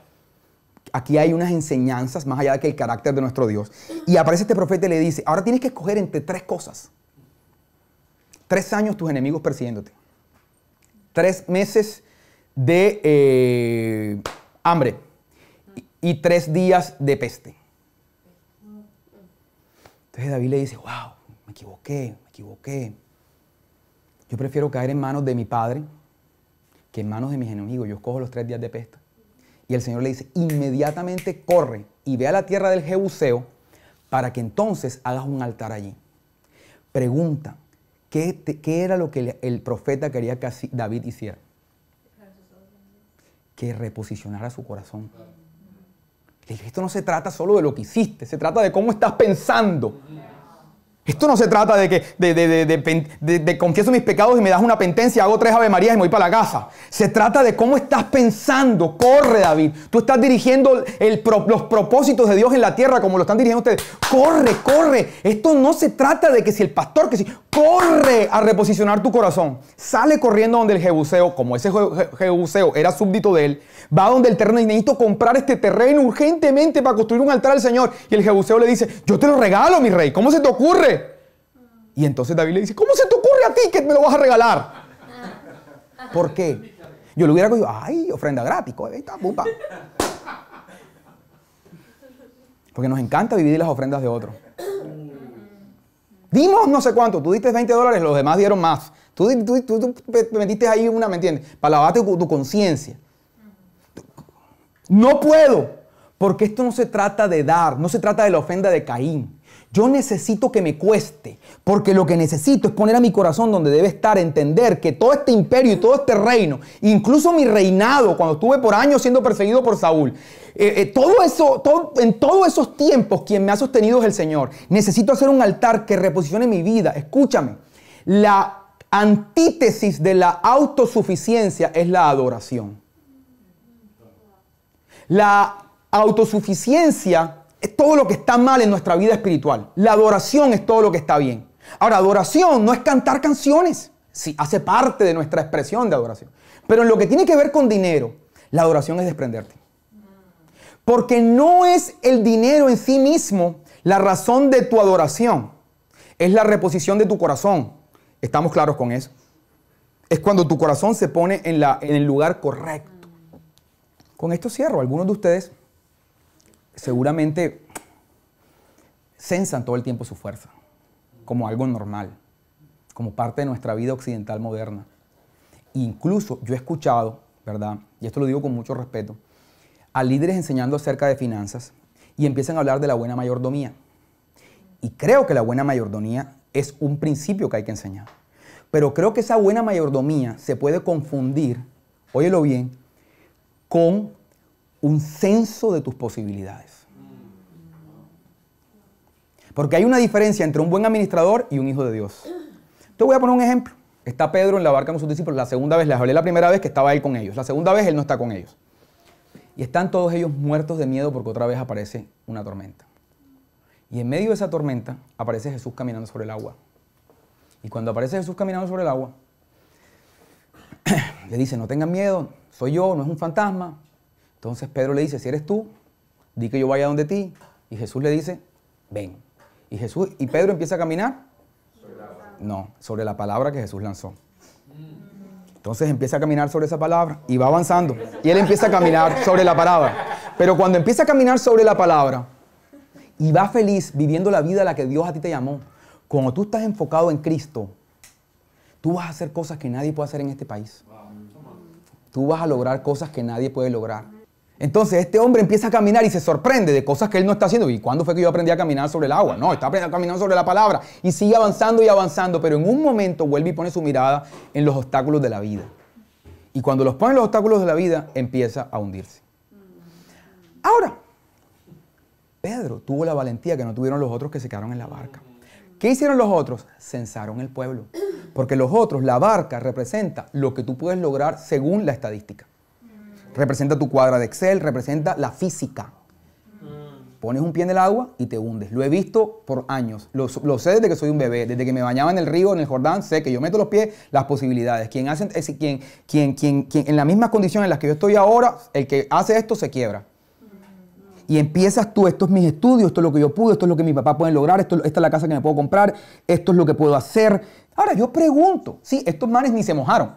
aquí hay unas enseñanzas más allá que el carácter de nuestro Dios. Y aparece este profeta y le dice, ahora tienes que escoger entre tres cosas. Tres años tus enemigos persiguiéndote. Tres meses de eh, hambre y, y tres días de peste. Entonces David le dice, wow, me equivoqué, me equivoqué. Yo prefiero caer en manos de mi padre en manos de mis enemigos yo cojo los tres días de pesta. Y el Señor le dice, inmediatamente corre y ve a la tierra del Jebuseo para que entonces hagas un altar allí. Pregunta, ¿qué, era lo que el, profeta quería que David hiciera? Que reposicionara su corazón. Le dije, esto no se trata solo de lo que hiciste, se trata de cómo estás pensando. Esto no se trata de que de, confieso mis pecados y me das una penitencia, hago tres Ave Marías y me voy para la casa. Se trata de cómo estás pensando. Corre, David. Tú estás dirigiendo los propósitos de Dios en la tierra como lo están dirigiendo ustedes. Corre, corre. Esto no se trata de que si el pastor, que si. Corre a reposicionar tu corazón. Sale corriendo donde el Jebuseo, como ese Jebuseo era súbdito de él, va donde el terreno y necesito comprar este terreno urgentemente para construir un altar al Señor. Y el Jebuseo le dice: Yo te lo regalo, mi rey. ¿Cómo se te ocurre? Y entonces David le dice, ¿cómo se te ocurre a ti que me lo vas a regalar? Ah. ¿Por qué? Yo le hubiera cogido, ay, ofrenda gratis, ahí está, pupa. Porque nos encanta vivir las ofrendas de otros. Dimos no sé cuánto, tú diste 20 dólares, los demás dieron más. Tú, tú, metiste ahí una, ¿me entiendes? Para lavar tu, tu conciencia. No puedo, porque esto no se trata de dar, no se trata de la ofrenda de Caín. Yo necesito que me cueste, porque lo que necesito es poner a mi corazón donde debe estar, entender que todo este imperio y todo este reino, incluso mi reinado, cuando estuve por años siendo perseguido por Saúl, eh, eh, todo eso, en todos esos tiempos quien me ha sostenido es el Señor. Necesito hacer un altar que reposicione mi vida. Escúchame, la antítesis de la autosuficiencia es la adoración. La autosuficiencia es todo lo que está mal en nuestra vida espiritual. La adoración es todo lo que está bien. Ahora, adoración no es cantar canciones. Sí, hace parte de nuestra expresión de adoración. Pero en lo que tiene que ver con dinero, la adoración es desprenderte. Porque no es el dinero en sí mismo la razón de tu adoración. Es la reposición de tu corazón. Estamos claros con eso. Es cuando tu corazón se pone en, la, en el lugar correcto. Con esto cierro. Algunos de ustedes seguramente censan todo el tiempo su fuerza, como algo normal, como parte de nuestra vida occidental moderna. incluso yo he escuchado, ¿verdad? Y esto lo digo con mucho respeto, a líderes enseñando acerca de finanzas y empiezan a hablar de la buena mayordomía. Y creo que la buena mayordomía es un principio que hay que enseñar. Pero creo que esa buena mayordomía se puede confundir, óyelo bien, con un censo de tus posibilidades. Porque hay una diferencia entre un buen administrador y un hijo de Dios. Te voy a poner un ejemplo. Está Pedro en la barca con sus discípulos. La segunda vez, les hablé la primera vez que estaba él con ellos. La segunda vez él no está con ellos. Y están todos ellos muertos de miedo porque otra vez aparece una tormenta. Y en medio de esa tormenta aparece Jesús caminando sobre el agua. Y cuando aparece Jesús caminando sobre el agua, *clears throat* le dice, no tengan miedo, soy yo, no es un fantasma, entonces Pedro le dice, si eres tú, di que yo vaya donde ti. Y Jesús le dice, ven. Y Jesús y Pedro empieza a caminar. No, sobre la palabra que Jesús lanzó. Entonces empieza a caminar sobre esa palabra y va avanzando. Y él empieza a caminar sobre la palabra. Pero cuando empieza a caminar sobre la palabra y va feliz viviendo la vida a la que Dios a ti te llamó, cuando tú estás enfocado en Cristo, tú vas a hacer cosas que nadie puede hacer en este país. Tú vas a lograr cosas que nadie puede lograr. Entonces este hombre empieza a caminar y se sorprende de cosas que él no está haciendo. ¿Y cuándo fue que yo aprendí a caminar sobre el agua? No, está aprendiendo a caminar sobre la palabra. Y sigue avanzando y avanzando, pero en un momento vuelve y pone su mirada en los obstáculos de la vida. Y cuando los pone en los obstáculos de la vida, empieza a hundirse. Ahora, Pedro tuvo la valentía que no tuvieron los otros que se quedaron en la barca. ¿Qué hicieron los otros? Censaron el pueblo. Porque los otros, la barca representa lo que tú puedes lograr según la estadística. Representa tu cuadra de Excel, representa la física. Pones un pie en el agua y te hundes. Lo he visto por años. Lo, sé desde que soy un bebé. Desde que me bañaba en el río, en el Jordán, sé que yo meto los pies, las posibilidades. Quien hace, es, quien, quien, quien, en las mismas condiciones en las que yo estoy ahora, el que hace esto se quiebra. Y empiezas tú, esto es mis estudios, esto es lo que yo pude, esto es lo que mi papá puede lograr, esto, esta es la casa que me puedo comprar, esto es lo que puedo hacer. Ahora, yo pregunto, sí, estos manes ni se mojaron.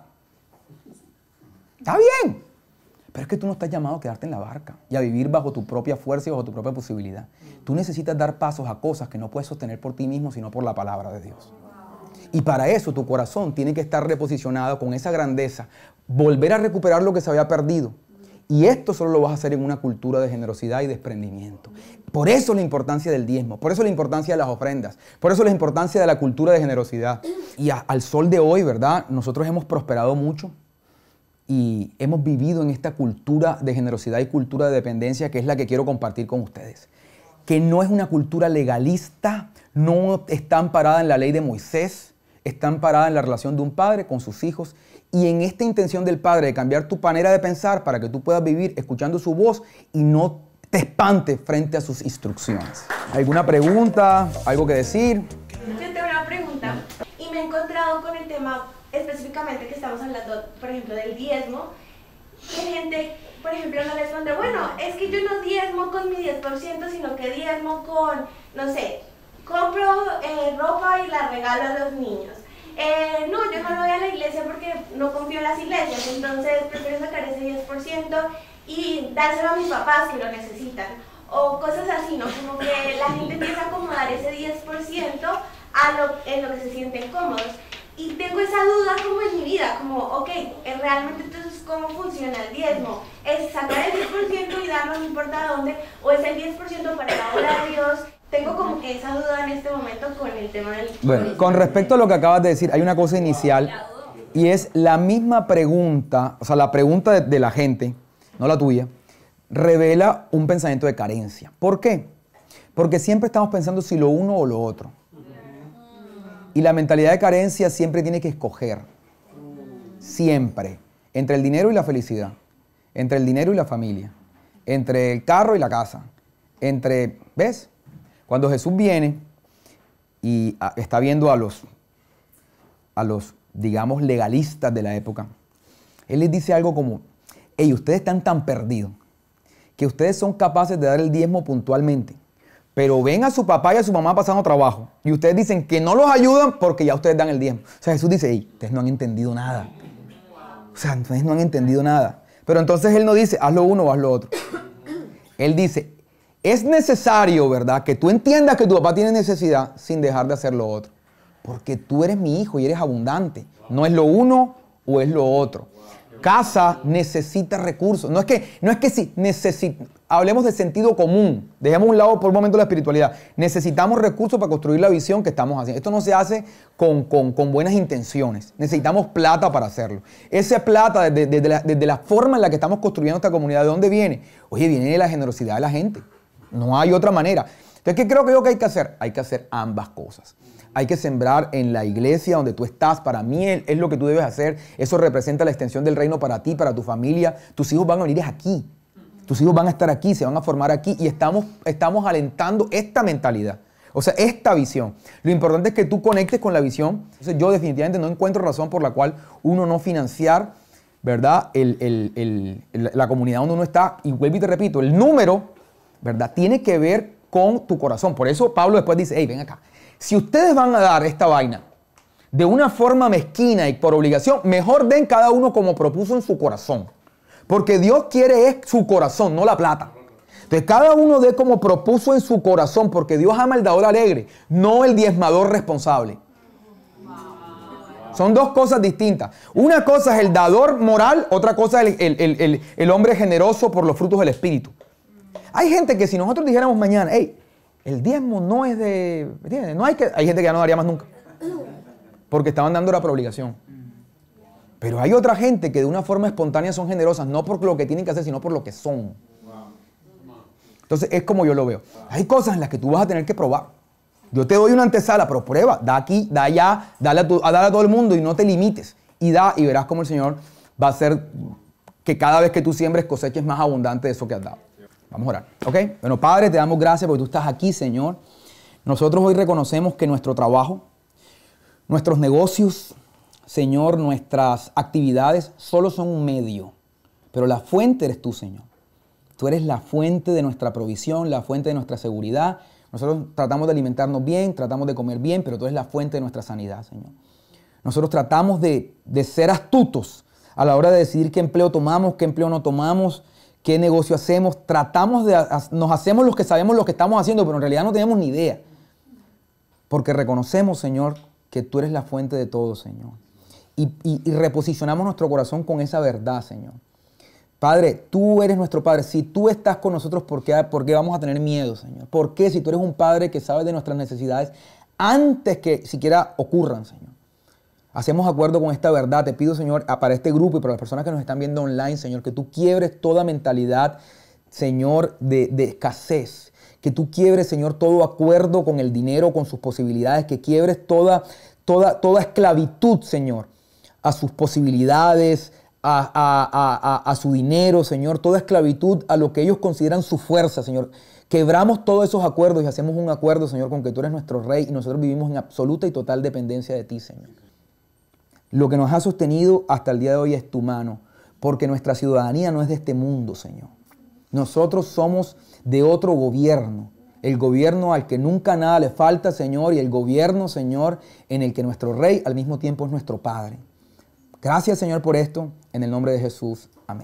Está bien, pero es que tú no estás llamado a quedarte en la barca y a vivir bajo tu propia fuerza y bajo tu propia posibilidad. Tú necesitas dar pasos a cosas que no puedes sostener por ti mismo, sino por la palabra de Dios. Y para eso tu corazón tiene que estar reposicionado con esa grandeza, volver a recuperar lo que se había perdido. Y esto solo lo vas a hacer en una cultura de generosidad y desprendimiento. Por eso la importancia del diezmo, por eso la importancia de las ofrendas, por eso la importancia de la cultura de generosidad. Y al sol de hoy, ¿verdad? Nosotros hemos prosperado mucho, y hemos vivido en esta cultura de generosidad y cultura de dependencia que es la que quiero compartir con ustedes. Que no es una cultura legalista, no está amparada en la ley de Moisés, está amparada en la relación de un padre con sus hijos y en esta intención del padre de cambiar tu manera de pensar para que tú puedas vivir escuchando su voz y no te espantes frente a sus instrucciones. ¿Alguna pregunta? ¿Algo que decir? Yo tengo una pregunta y me he encontrado con el tema específicamente que estamos hablando, por ejemplo, del diezmo, que gente, por ejemplo, no responde, bueno, es que yo no diezmo con mi 10%, sino que diezmo con, no sé, compro eh, ropa y la regalo a los niños. Eh, no, yo no voy a la iglesia porque no confío en las iglesias, entonces prefiero sacar ese 10% y dárselo a mis papás que lo necesitan. O cosas así, ¿no? Como que la gente empieza a acomodar ese 10% a lo, en lo que se sienten cómodos y tengo esa duda como en mi vida, como, ok, eh, realmente entonces cómo funciona el diezmo. ¿Es sacar el 10% y darlo no importa dónde? ¿O es el 10% para la obra de Dios? Tengo como que esa duda en este momento con el tema del... Bueno, con respecto a lo que acabas de decir, hay una cosa inicial y es la misma pregunta, o sea, la pregunta de la gente, no la tuya, revela un pensamiento de carencia. ¿Por qué? Porque siempre estamos pensando si lo uno o lo otro. Y la mentalidad de carencia siempre tiene que escoger. Siempre. Entre el dinero y la felicidad. Entre el dinero y la familia. Entre el carro y la casa. Entre, ¿ves? Cuando Jesús viene y ah, está viendo a los, a los, digamos, legalistas de la época, Él les dice algo como, hey, ustedes están tan perdidos que ustedes son capaces de dar el diezmo puntualmente pero ven a su papá y a su mamá pasando trabajo. Y ustedes dicen que no los ayudan porque ya ustedes dan el diezmo. O sea, Jesús dice, ustedes no han entendido nada. O sea, ustedes no han entendido nada. Pero entonces Él no dice, hazlo lo uno o haz lo otro. Él dice, es necesario, ¿verdad? Que tú entiendas que tu papá tiene necesidad sin dejar de hacer lo otro. Porque tú eres mi hijo y eres abundante. No es lo uno o es lo otro. Casa necesita recursos. No es que, no es que si necesita Hablemos de sentido común. Dejemos un lado por un momento la espiritualidad. Necesitamos recursos para construir la visión que estamos haciendo. Esto no se hace con, buenas intenciones. Necesitamos plata para hacerlo. Esa plata, desde, la, forma en la que estamos construyendo esta comunidad, ¿de dónde viene? Oye, viene de la generosidad de la gente. No hay otra manera. Entonces, ¿qué creo que yo que hay que hacer? Hay que hacer ambas cosas. Hay que sembrar en la iglesia donde tú estás. Para mí es lo que tú debes hacer. Eso representa la extensión del reino para ti, para tu familia. Tus hijos van a venir aquí. Tus hijos van a estar aquí, se van a formar aquí y estamos, estamos alentando esta mentalidad. O sea, esta visión. Lo importante es que tú conectes con la visión. yo definitivamente no encuentro razón por la cual uno no financiar, ¿verdad? la comunidad donde uno está. Y vuelvo y te repito, el número, ¿verdad? Tiene que ver con tu corazón. Por eso Pablo después dice, hey, ven acá. Si ustedes van a dar esta vaina de una forma mezquina y por obligación, mejor den cada uno como propuso en su corazón. Porque Dios quiere es su corazón, no la plata. De cada uno de como propuso en su corazón, porque Dios ama el dador alegre, no el diezmador responsable. Son dos cosas distintas. Una cosa es el dador moral, otra cosa es el, hombre generoso por los frutos del Espíritu. Hay gente que si nosotros dijéramos mañana, hey, el diezmo no es de... No hay, que, hay gente que ya no daría más nunca. Porque estaban dando la obligación. Pero hay otra gente que de una forma espontánea son generosas, no por lo que tienen que hacer, sino por lo que son. Entonces es como yo lo veo. Hay cosas en las que tú vas a tener que probar. Yo te doy una antesala, pero prueba, da aquí, da allá, dale a, a, todo el mundo y no te limites. Y da y verás cómo el Señor va a hacer que cada vez que tú siembres coseches más abundante de eso que has dado. Vamos a orar, ¿ok? Bueno, Padre, te damos gracias porque tú estás aquí, Señor. Nosotros hoy reconocemos que nuestro trabajo, nuestros negocios, Señor, nuestras actividades solo son un medio, pero la fuente eres tú, Señor. Tú eres la fuente de nuestra provisión, la fuente de nuestra seguridad. Nosotros tratamos de alimentarnos bien, tratamos de comer bien, pero tú eres la fuente de nuestra sanidad, Señor. Nosotros tratamos de, ser astutos a la hora de decidir qué empleo tomamos, qué empleo no tomamos, qué negocio hacemos. Tratamos de, nos hacemos los que sabemos lo que estamos haciendo, pero en realidad no tenemos ni idea. Porque reconocemos, Señor, que tú eres la fuente de todo, Señor y, reposicionamos nuestro corazón con esa verdad, Señor. Padre, tú eres nuestro Padre. Si tú estás con nosotros, ¿por qué, ¿por qué, vamos a tener miedo, Señor? ¿Por qué si tú eres un Padre que sabe de nuestras necesidades antes que siquiera ocurran, Señor? Hacemos acuerdo con esta verdad. Te pido, Señor, para este grupo y para las personas que nos están viendo online, Señor, que tú quiebres toda mentalidad, Señor, de, escasez. Que tú quiebres, Señor, todo acuerdo con el dinero, con sus posibilidades. Que quiebres toda, toda, toda esclavitud, Señor a sus posibilidades, a, a, su dinero, Señor, toda esclavitud a lo que ellos consideran su fuerza, Señor. Quebramos todos esos acuerdos y hacemos un acuerdo, Señor, con que tú eres nuestro rey y nosotros vivimos en absoluta y total dependencia de ti, Señor. Lo que nos ha sostenido hasta el día de hoy es tu mano, porque nuestra ciudadanía no es de este mundo, Señor. Nosotros somos de otro gobierno, el gobierno al que nunca nada le falta, Señor, y el gobierno, Señor, en el que nuestro rey al mismo tiempo es nuestro Padre. Gracias Señor por esto. En el nombre de Jesús. Amén.